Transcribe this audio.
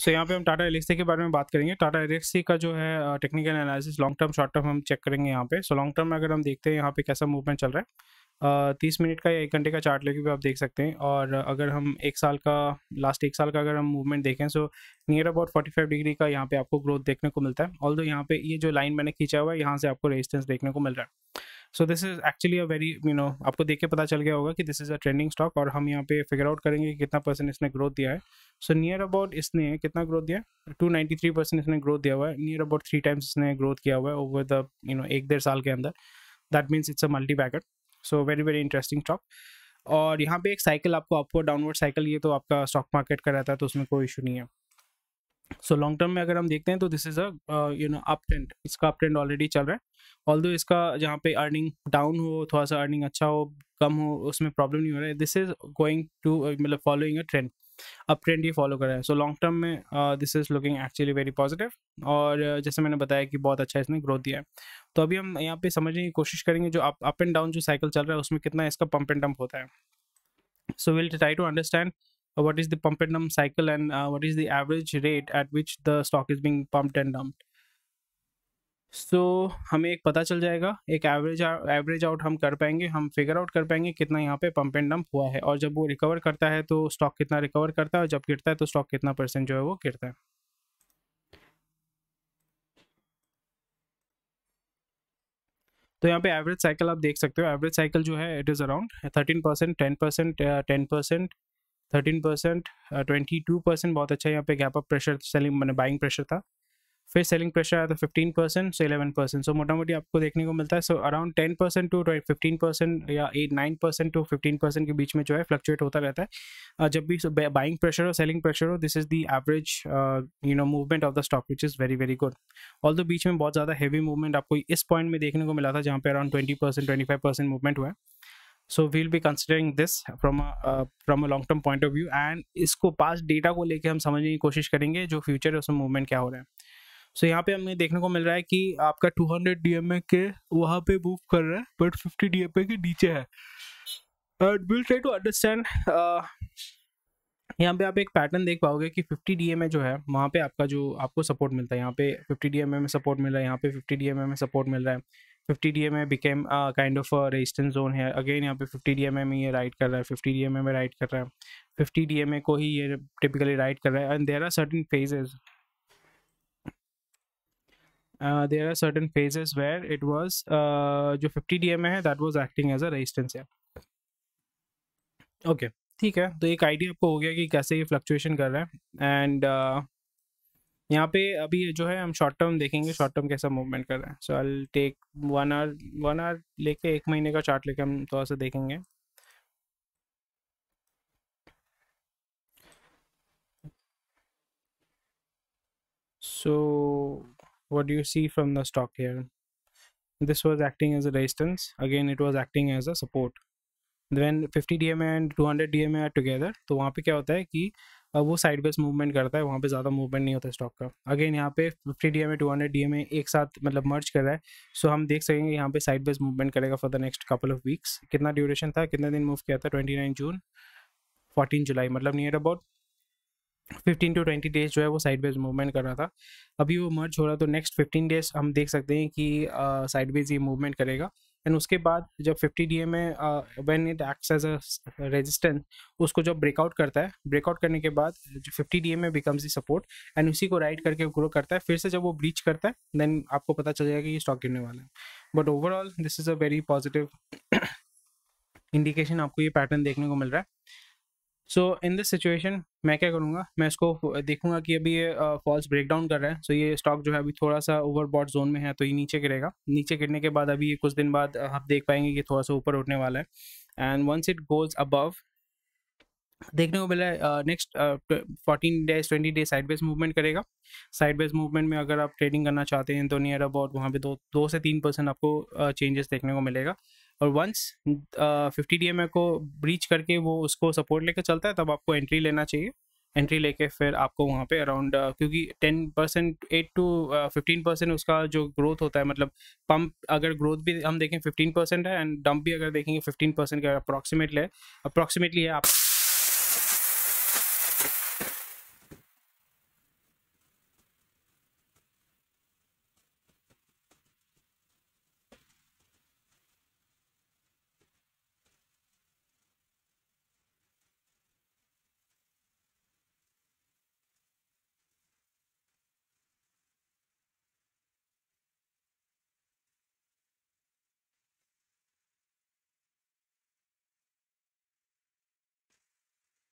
सो so, यहाँ पे हम टाटा एलेक्सी के बारे में बात करेंगे टाटा एलेक्सी का जो है technical analysis long term short term हम चेक करेंगे यहाँ पे सो लॉन्ग टर्म अगर हम देखते हैं यहाँ पे कैसा मूवमेंट चल रहा है तीस मिनट का या एक घंटे का चार्ट लेके भी आप देख सकते हैं और अगर हम एक साल का लास्ट एक साल का अगर हम मूवमेंट देखें so near about forty five degree का यहाँ पे आपको ग्रोथ देखने को मिलता है ऑल यहाँ पे ये जो लाइन मैंने खींचा हुआ है यहाँ से आपको रेजिस्टेंस देखने को मिल रहा है so this is actually a very you know आपको देख के पता चल गया होगा कि this is a trending stock और हम यहाँ पे फिगर आउट करेंगे कि कितना परसेंट इसने ग्रोथ दिया है सो नियर अबाउट इसने कितना ग्रोथ दिया टू नाइन्टी थ्री परसेंट इसने ग्रोथ दिया हुआ है नियर अबाउट थ्री टाइम्स इसने ग्रोथ किया हुआ है ओवर द यू नो एक डेढ़ साल के अंदर that means it's a multi packet so very very interesting stock और यहाँ पे एक साइकिल आपको आपको डाउनवर्ड साइकिल ये तो आपका स्टॉक मार्केट का रहता है तो उसमें कोई इशू नहीं है सो लॉन्ग टर्म में अगर हम देखते हैं तो this is a you know up trend इसका अप ट्रेंड ऑलरेडी चल रहा है ऑल इसका जहाँ पे अर्निंग डाउन हो थोड़ा सा अर्निंग अच्छा हो कम हो उसमें प्रॉब्लम नहीं हो रहा है दिस इज़ गोइंग टू मतलब following a trend up trend ही फॉलो कर रहा है सो लॉन्ग टर्म में this is looking actually very positive और uh, जैसे मैंने बताया कि बहुत अच्छा इसने ग्रोथ दिया है तो अभी हम यहाँ पे समझने की कोशिश करेंगे जो अप एंड डाउन जो साइकिल चल रहा है उसमें कितना इसका पंप एंड डंप होता है so will try to understand Uh, what is the pump and dump cycle and uh, what is the average rate at which the stock is being pumped and dumped so so, हमें एक पता चल जाएगा एक average average out हम कर पाएंगे हम फिगर आउट कर पाएंगे कितना यहाँ पे पंप एंड डंप हुआ है और जब वो रिकवर करता है तो स्टॉक कितना रिकवर करता है और जब गिरता है तो स्टॉक कितना परसेंट जो है वो गिरता है तो यहाँ पे एवरेज साइकिल आप देख सकते हो एवरेज साइकिल जो है it is around thirteen percent ten percent ten percent thirteen percent twenty two percent बहुत अच्छा यहाँ पे गैप अप प्रेशर सेलिंग मैंने बाइंग प्रेशर था फिर सेलिंग प्रेशर आया था fifteen percent so eleven percent so मोटा मोटी आपको देखने को मिलता है so around ten percent to fifteen percent या eight nine percent to fifteen percent के बीच में जो है फ्लक्चुएट होता रहता है uh, जब भी बाइंग प्रेशर हो सेलिंग प्रेशर हो this is the average you know movement of the stock which is very very good all बीच में बहुत ज़्यादा हैवी मूवमेंट आपको इस पॉइंट में देखने को मिला था जहाँ पे around twenty percent twenty five percent movement हुआ है so we'll be considering this from from a long term point of view and इसको पास डेटा को लेके हम समझने की कोशिश करेंगे जो फ्यूचर है उसमें मूवमेंट क्या हो रहा है सो so, यहाँ पे हमें देखने को मिल रहा है कि आपका 200 डीएमए के वहाँ पे मूव कर रहा है बट फिफ्टी डीएमए के नीचे है and will try to understand यहाँ पे आप एक पैटर्न देख पाओगे कि 50 डी जो है वहाँ पे आपका जो आपको सपोर्ट मिलता है यहाँ पे 50 डी में सपोर्ट मिल रहा है यहाँ पे 50 डी में सपोर्ट मिल रहा है 50 D M A became kind of resistance zone है अगेन यहाँ पे 50 डी एम ए में ये राइड कर रहा है 50 डी एम ए में राइड कर रहा है 50 डी एम ए को ही ये टिपिकली राइड कर रहा है and there are certain phases there are certain phases where it was जो 50 डी एम ए है that was acting as a resistance है ओके ठीक है तो एक आइडिया आपको हो गया कि कैसे ये फ्लक्चुएशन कर रहा है एंड uh, यहाँ पे अभी जो है हम शॉर्ट टर्म देखेंगे शॉर्ट टर्म कैसा मूवमेंट कर रहा है so I take one hour one hour लेके एक महीने का चार्ट लेके हम थोड़ा सा देखेंगे so what do see from the stock here this was acting as a resistance again it was acting as a support then fifty D M and two hundred D M A are together तो वहाँ पर क्या होता है कि अब वो side base movement करता है वहाँ पे ज़्यादा मूवमेंट नहीं होता स्टॉक का अगेन यहाँ पे fifty D M A two hundred D M A एक साथ मतलब मर्ज कर रहा है सो हम देख सकेंगे यहाँ पे साइड बेस मूवमेंट करेगा for the next couple of weeks कितना ड्यूरेशन था कितने दिन मूव किया था twenty nine June fourteen July मतलब near about fifteen to twenty days जो है वो साइड बेज मूवमेंट कर रहा था अभी वो मर्ज हो रहा तो नेक्स्ट फिफ्टीन डेज हम देख सकते हैं कि साइड बेज ये मूवमेंट करेगा एंड उसके बाद जब fifty D M and it acts as a resistance उसको जब ब्रेकआउट करता है ब्रेकआउट करने के बाद जो fifty D M becomes the support and उसी को राइड करके ग्रो करता है फिर से जब वो ब्रीच करता है देन आपको पता चल जाएगा कि ये स्टॉक गिरने वाला है but overall this is a very positive indication आपको ये पैटर्न देखने को मिल रहा है सो इन दिस सिचुएशन मैं क्या करूँगा मैं इसको देखूंगा कि अभी ये फॉल्स ब्रेकडाउन कर रहा है सो so, ये स्टॉक जो है अभी थोड़ा सा बॉड जोन में है तो ये नीचे गिरेगा नीचे गिरने के बाद अभी कुछ दिन बाद आप देख पाएंगे कि थोड़ा सा ऊपर उठने वाला है and once it goes above देखने को मिला है next fourteen days twenty days sideways movement करेगा साइडवेज मूवमेंट में अगर आप ट्रेडिंग करना चाहते हैं तो नियर अबाउट वहाँ पे दो दो से तीन परसेंट आपको चेंजेस uh, देखने को मिलेगा और वंस फिफ्टी डी को ब्रीच करके वो उसको सपोर्ट लेकर चलता है तब आपको एंट्री लेना चाहिए एंट्री लेके फिर आपको वहाँ पे अराउंड uh, क्योंकि ten percent eight to fifteen percent उसका जो ग्रोथ होता है मतलब पंप अगर ग्रोथ भी हम देखें फिफ्टीन परसेंट है एंड डंप भी अगर देखेंगे फिफ्टीन परसेंट का अप्रॉक्सीमेटली है अप्रॉक्सीमेटली है आप